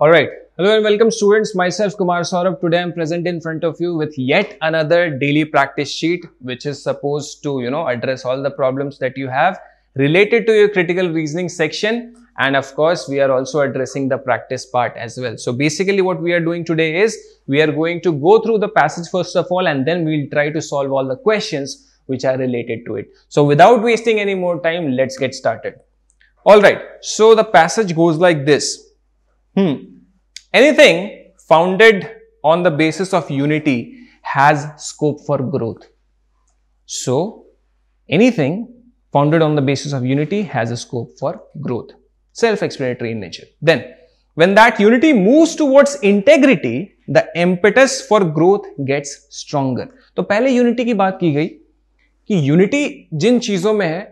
Alright, hello and welcome students, myself Kumar Saurabh. Today I'm present in front of you with yet another daily practice sheet which is supposed to, you know, address all the problems that you have related to your critical reasoning section and of course we are also addressing the practice part as well. So basically what we are doing today is we are going to go through the passage first of all and then we'll try to solve all the questions which are related to it. So without wasting any more time, let's get started. Alright, so the passage goes like this Hmm. Anything founded on the basis of unity has scope for growth. So, anything founded on the basis of unity has a scope for growth. Self-explanatory in nature. Then, when that unity moves towards integrity, the impetus for growth gets stronger. तो पहले unity की बात की गई कि unity जिन चीजों में है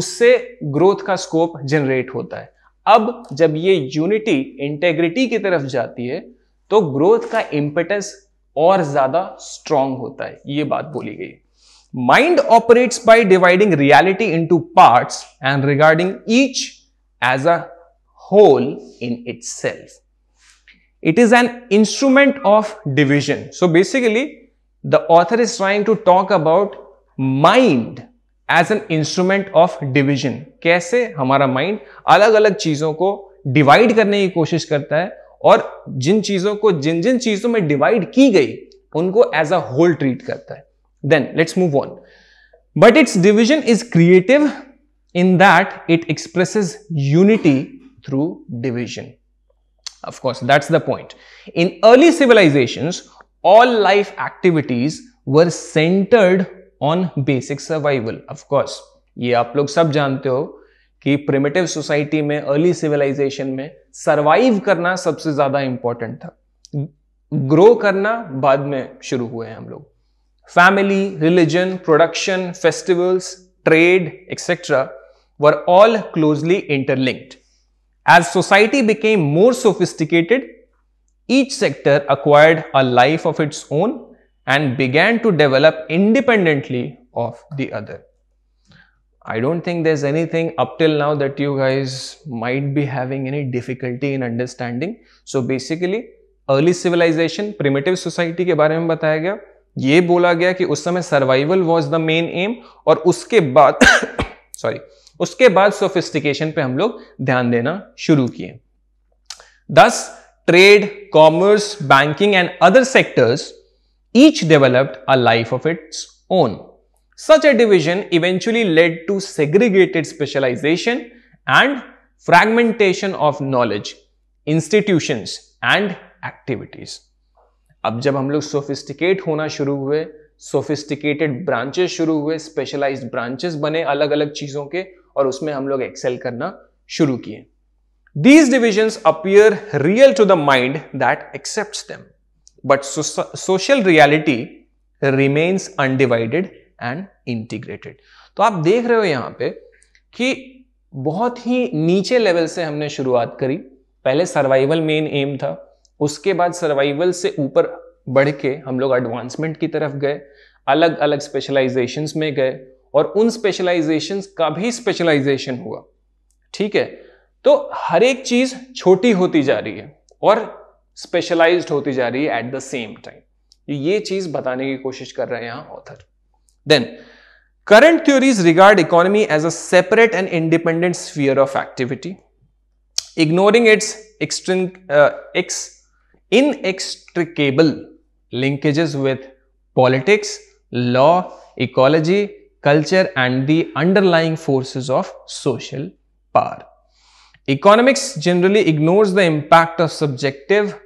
उससे ग्रोथ का स्कोप जनरेट होता है अब जब ये यूनिटी इंटेग्रिटी की तरफ जाती है तो ग्रोथ का इंपेटस और ज्यादा स्ट्रांग होता है ये बात बोली गई mind operates by dividing reality into parts and regarding each as a whole in self it is an instrument of division so basically the author is trying to talk about mind as an instrument of division कैसे हमारा mind अलग अलग चीजों को divide करने की कोशिश करता है और जिन चीजों को जिन जिन चीजों में डिवाइड की गई उनको एज अ होल ट्रीट करता है then let's move on but its division is creative in that it expresses unity through division of course that's the point in early civilisation all life activities were centred on basic survival of course ये आप लोग सब जानते हो कि primitive society में early civilisation में survive करना सबसे ज्यादा इंपॉर्टेंट था ग्रो करना बाद में शुरू हुए हैं हम लोग family religion production festivals trade etcetera were all closely interlinked as society became more sophisticated each sector acquired a life of its own and began to develop independently of the other. I don't think there's anything up till now that you guys might be having any difficulty in understanding. So basically, early civilization, primitive society के बारे में बताया गया ये बोला गया कि उस समय survival was the main aim और उसके बाद sorry उसके बाद sophistication पे हम लोग ध्यान देना शुरू किए Thus, trade, commerce, banking and other sectors Each developed a life of its own. Such a division eventually led to segregated specialization and fragmentation of knowledge, institutions and activities. अब जब हम लोग सोफिस्टिकेट होना शुरू हुए सोफिस्टिकेटेड ब्रांचेस शुरू हुए specialised branches बने अलग अलग चीजों के और उसमें हम लोग एक्सेल करना शुरू किए These divisions appear real to the mind that accepts them. but so social reality remains undivided and integrated. तो आप देख रहे हो यहां पे कि बहुत ही नीचे लेवल से हमने शुरुआत करी पहले सर्वाइवल मेन एम था उसके बाद सर्वाइवल से ऊपर बढ़ के हम लोग एडवांसमेंट की तरफ गए अलग अलग स्पेशलाइजेशन में गए और उन स्पेशलाइजेशन का भी स्पेशलाइजेशन हुआ ठीक है तो हर एक चीज छोटी होती जा रही है और स्पेशलाइज होती जा रही है एट द सेम टाइम ये चीज बताने की कोशिश कर रहे हैं यहां author then current theories regard economy as a separate and independent sphere of activity ignoring its ex in extricable linkages with politics law ecology culture and the underlying forces of social power Economics generally ignores the impact of subjective,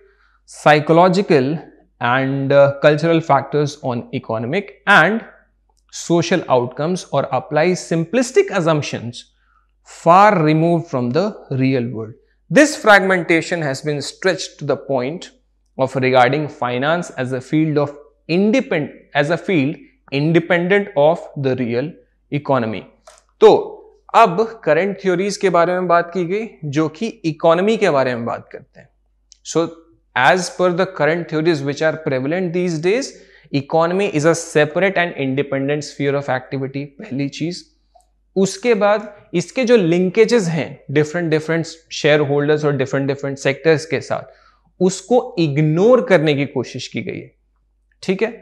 psychological and uh, cultural factors on economic and social outcomes or applies simplistic assumptions far removed from the real world. This fragmentation has been stretched to the point of regarding finance as a field of independent as a field independent of the real economy. So अब current theories के बारे में बात की गई जो कि economy के बारे में बात करते हैं so as per the current theories which are prevalent these days economy is a separate and independent sphere of activity पहली चीज उसके बाद इसके जो लिंकेजेस हैं डिफरेंट डिफरेंट शेयर होल्डर्स और डिफरेंट डिफरेंट सेक्टर्स के साथ उसको इग्नोर करने की कोशिश की गई है ठीक है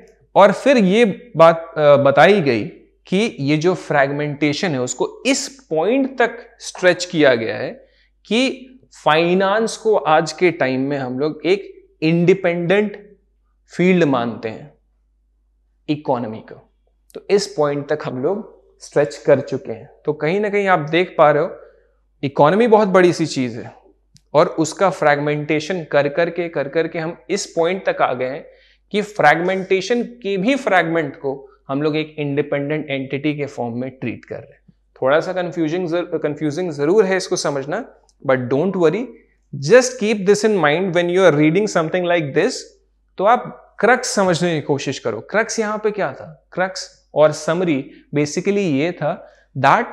और फिर ये बात बताई गई कि ये जो फ्रेगमेंटेशन है उसको इस पॉइंट तक स्ट्रेच किया गया है कि फाइनेंस को आज के टाइम में हम लोग एक इंडिपेंडेंट फील्ड मानते हैं इकोनॉमी को तो इस पॉइंट तक हम लोग स्ट्रेच कर चुके हैं तो कहीं ना कहीं आप देख पा रहे हो इकोनॉमी बहुत बड़ी सी चीज़ है और उसका फ्रेगमेंटेशन कर कर करके कर कर हम इस पॉइंट तक आ गए हैं कि फ्रेगमेंटेशन के भी फ्रेगमेंट को हम लोग एक इंडिपेंडेंट एंटिटी के फॉर्म में ट्रीट कर रहे हैं थोड़ा सा कंफ्यूजिंग कंफ्यूजिंग जरूर है इसको समझना but don't worry just keep this in mind when you are reading something like this तो आप क्रक्स समझने की कोशिश करो क्रक्स यहां पे क्या था क्रक्स और समरी बेसिकली ये था दैट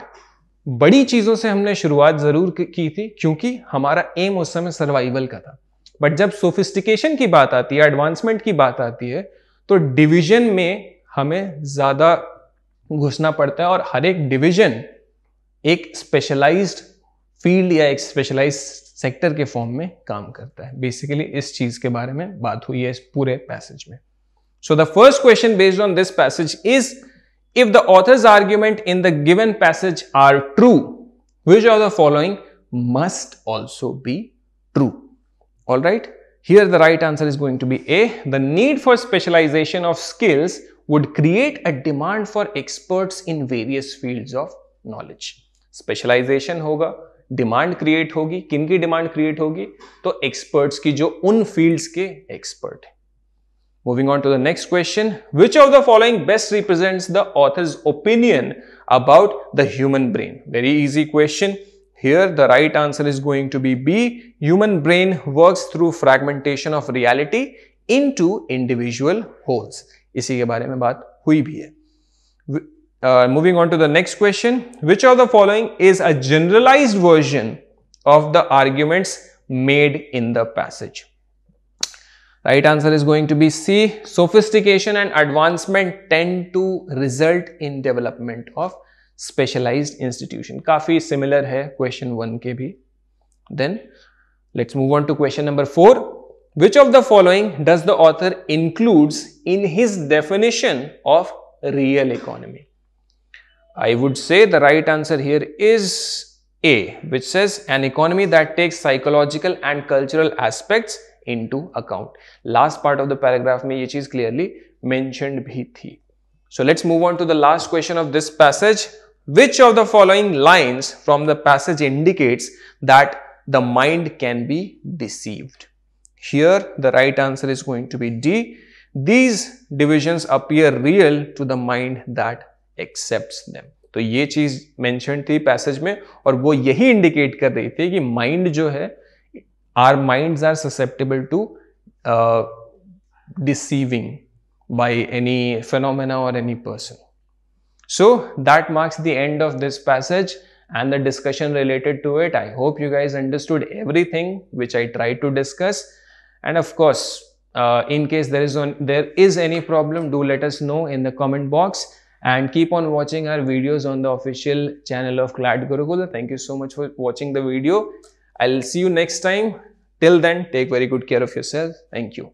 बड़ी चीजों से हमने शुरुआत जरूर की थी क्योंकि हमारा एम उस समय सर्वाइवल का था बट जब सोफिस्टिकेशन की बात आती है एडवांसमेंट की बात आती है तो डिवीजन में हमें ज़्यादा घुसना पड़ता है और हर एक डिविजन एक स्पेशलाइज फील्ड या एक स्पेशलाइज सेक्टर के फॉर्म में काम करता है बेसिकली इस चीज़ के बारे में बात हुई है इस पूरे पैसेज में so the first question based on this passage is if the author's argument in the given passage are true which are the following must also be true all right here the right answer is going to be A the need for specialisation of skills would create a demand for experts in various fields of knowledge. Specialization hoga demand create होगी किन की demand create होगी तो experts की जो उन fields के expert है moving on to the next question which of the following best represents the author's opinion about the human brain very easy question Here the right answer is going to be B. Human brain works through fragmentation of reality into individual wholes. इसी के बारे में बात हुई भी है moving on to the next question which of the following is a generalised version of the arguments made in the passage right answer is going to be C sophistication and advancement tend to result in development of specialised institution काफी similar है question one के भी then let's move on to question number four Which of the following does the author includes in his definition of real economy? I would say the right answer here is A, which says an economy that takes psychological and cultural aspects into account. Last part of the paragraph में ये is clearly mentioned भी So let's move on to the last question of this passage. Which of the following lines from the passage indicates that the mind can be deceived? Here the right answer is going to be D. These divisions appear real to the mind that accepts them. तो ये चीज mention थी passage में और वो यही indicate कर रही थी कि माइंड जो है are minds are susceptible to deceiving by any phenomena or any person. So that marks the end of this passage and the discussion related to it. I hope you guys understood everything which I tried to discuss and of course uh, in case there is there is any problem do let us know in the comment box and keep on watching our videos on the official channel of Cloud Gurukula. Thank you so much for watching the video. I'll see you next time. Till then, take very good care of yourself. Thank you.